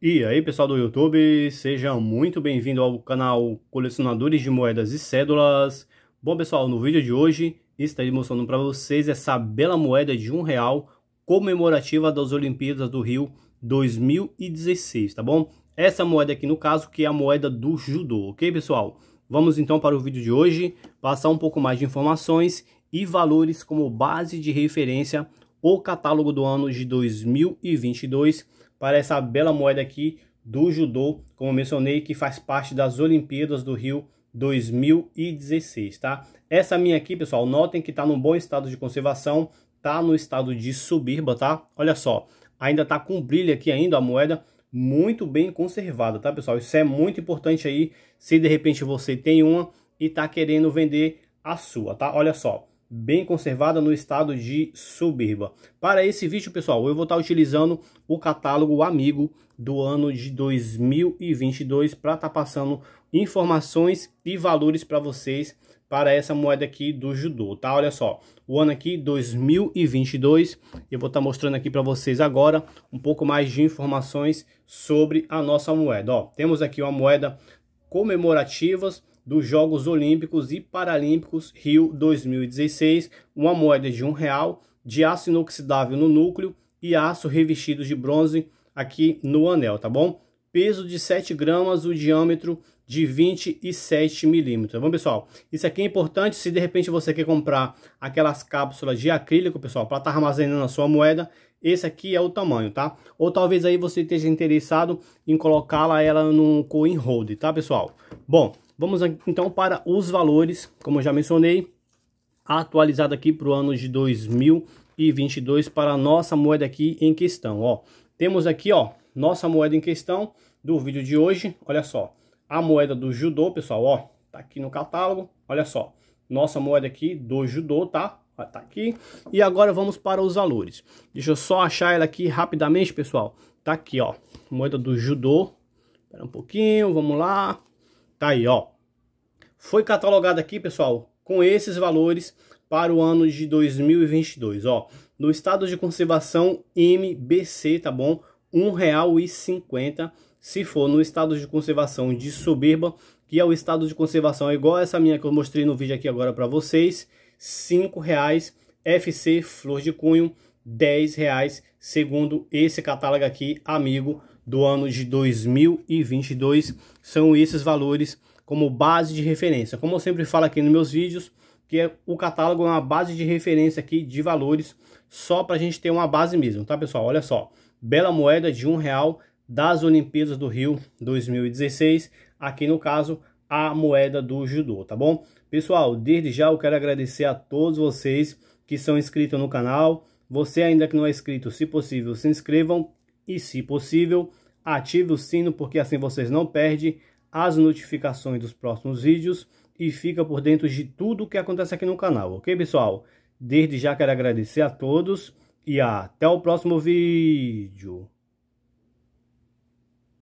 E aí pessoal do YouTube, seja muito bem vindo ao canal Colecionadores de Moedas e Cédulas. Bom pessoal, no vídeo de hoje estarei mostrando para vocês essa bela moeda de um real comemorativa das Olimpíadas do Rio 2016, tá bom? Essa moeda aqui no caso que é a moeda do judô, ok pessoal? Vamos então para o vídeo de hoje, passar um pouco mais de informações e valores como base de referência o catálogo do ano de 2022 para essa bela moeda aqui do judô, como mencionei, que faz parte das Olimpíadas do Rio 2016, tá? Essa minha aqui, pessoal, notem que tá num bom estado de conservação, tá no estado de subirba, tá? Olha só, ainda tá com brilho aqui ainda a moeda, muito bem conservada, tá, pessoal? Isso é muito importante aí, se de repente você tem uma e tá querendo vender a sua, tá? Olha só, bem conservada no estado de Subirba. Para esse vídeo, pessoal, eu vou estar utilizando o catálogo Amigo do ano de 2022 para estar passando informações e valores para vocês para essa moeda aqui do judô, tá? Olha só, o ano aqui 2022, eu vou estar mostrando aqui para vocês agora um pouco mais de informações sobre a nossa moeda, ó. Temos aqui uma moeda comemorativas dos Jogos Olímpicos e Paralímpicos Rio 2016, uma moeda de um real, de aço inoxidável no núcleo e aço revestido de bronze aqui no anel, tá bom? Peso de 7 gramas, o diâmetro de 27 milímetros, tá bom, pessoal? Isso aqui é importante se de repente você quer comprar aquelas cápsulas de acrílico, pessoal, para estar tá armazenando a sua moeda, esse aqui é o tamanho, tá? Ou talvez aí você esteja interessado em colocá-la ela num coin hold, tá, pessoal? Bom, Vamos então para os valores, como eu já mencionei, atualizado aqui para o ano de 2022 para a nossa moeda aqui em questão, ó. Temos aqui, ó, nossa moeda em questão do vídeo de hoje, olha só. A moeda do judô, pessoal, ó, tá aqui no catálogo, olha só. Nossa moeda aqui do judô, tá? Tá aqui. E agora vamos para os valores. Deixa eu só achar ela aqui rapidamente, pessoal. Tá aqui, ó, moeda do judô. Espera um pouquinho, vamos lá. Tá aí, ó. Foi catalogado aqui, pessoal, com esses valores para o ano de 2022, ó. No estado de conservação MBC, tá bom? R$1,50. Se for no estado de conservação de soberba, que é o estado de conservação é igual essa minha que eu mostrei no vídeo aqui agora para vocês, R$5,00. FC Flor de Cunho, R$10,00, segundo esse catálogo aqui, amigo do ano de 2022 são esses valores como base de referência. Como eu sempre falo aqui nos meus vídeos, que é, o catálogo é uma base de referência aqui de valores, só para a gente ter uma base mesmo, tá pessoal? Olha só, bela moeda de um real das Olimpíadas do Rio 2016, aqui no caso a moeda do judô, tá bom? Pessoal, desde já eu quero agradecer a todos vocês que são inscritos no canal, você ainda que não é inscrito, se possível, se inscrevam e, se possível, ative o sino porque assim vocês não perdem as notificações dos próximos vídeos e fica por dentro de tudo o que acontece aqui no canal, ok pessoal? Desde já quero agradecer a todos e até o próximo vídeo.